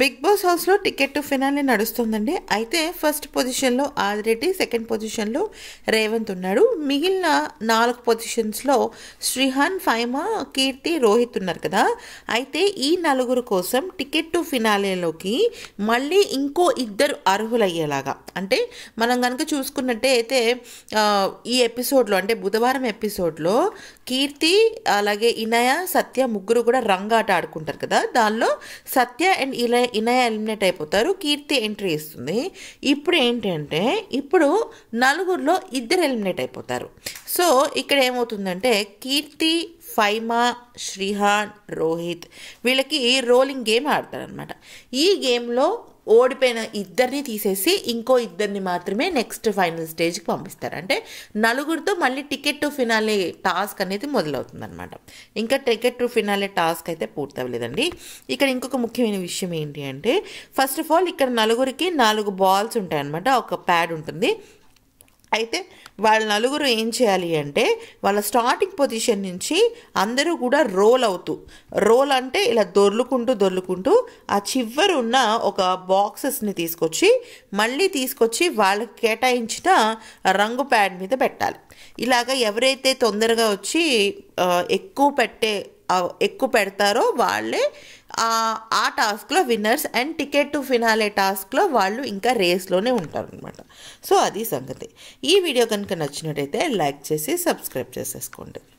big boss హౌస్లో ticket to finale నడుస్తుందండి అయితే ఫస్ట్ పొజిషన్లో ఆదిరెడ్డి సెకండ్ పొజిషన్లో రేవంత్ ఉన్నాడు మిగిలిన నాలుగు పొజిషన్స్లో శ్రీహాన్ ఫైమా కీర్తి రోహిత్ ఉన్నారు కదా అయితే ఈ నలుగురు కోసం టికెట్ టు ఫినాలేలోకి మళ్ళీ ఇంకో ఇద్దరు అర్హులయ్యేలాగా అంటే మనం కనుక చూసుకున్నట్టే అయితే ఈ ఎపిసోడ్లో అంటే బుధవారం ఎపిసోడ్లో కీర్తి అలాగే ఇనయ సత్య ముగ్గురు కూడా రంగాట ఆడుకుంటారు కదా దానిలో సత్య అండ్ ఇలయ ఇనయ ఇనయ ఎలిమినేట్ అయిపోతారు కీర్తి ఎంట్రీ ఇస్తుంది ఇప్పుడు ఏంటంటే ఇప్పుడు నలుగురిలో ఇద్దరు ఎలిమినేట్ అయిపోతారు సో ఇక్కడ ఏమవుతుందంటే కీర్తి ఫైమా శ్రీహాన్ రోహిత్ వీళ్ళకి రోలింగ్ గేమ్ ఆడతారనమాట ఈ గేమ్లో ఓడిపోయిన ఇద్దరిని తీసేసి ఇంకో ఇద్దరిని మాత్రమే నెక్స్ట్ ఫైనల్ స్టేజ్కి పంపిస్తారు అంటే నలుగురితో మళ్ళీ టికెట్ టు ఫినాలే టాస్క్ అనేది మొదలవుతుందనమాట ఇంకా టికెట్ టు ఫినాలే టాస్క్ అయితే పూర్తవ్వలేదండి ఇక్కడ ఇంకొక ముఖ్యమైన విషయం ఏంటి అంటే ఫస్ట్ ఆఫ్ ఆల్ ఇక్కడ నలుగురికి నాలుగు బాల్స్ ఉంటాయన్నమాట ఒక ప్యాడ్ ఉంటుంది అయితే వాళ్ళ నలుగురు ఏం చేయాలి అంటే వాళ్ళ స్టార్టింగ్ పొజిషన్ నుంచి అందరూ కూడా రోల్ అవుతూ రోల్ అంటే ఇలా దొర్లుకుంటూ దొర్లుకుంటూ ఆ చివరి ఉన్న ఒక బాక్సెస్ని తీసుకొచ్చి మళ్ళీ తీసుకొచ్చి వాళ్ళకి కేటాయించిన రంగు ప్యాడ్ మీద పెట్టాలి ఇలాగ ఎవరైతే తొందరగా వచ్చి ఎక్కువ పెట్టే ఎక్కువ పెడతారో వాళ్ళే ఆ టాస్క్లో winners and ticket to finale టాస్క్లో వాళ్ళు ఇంకా రేస్లోనే ఉంటారు అనమాట సో అది సంగతి ఈ వీడియో కనుక నచ్చినట్టయితే లైక్ చేసి సబ్స్క్రైబ్ చేసేసుకోండి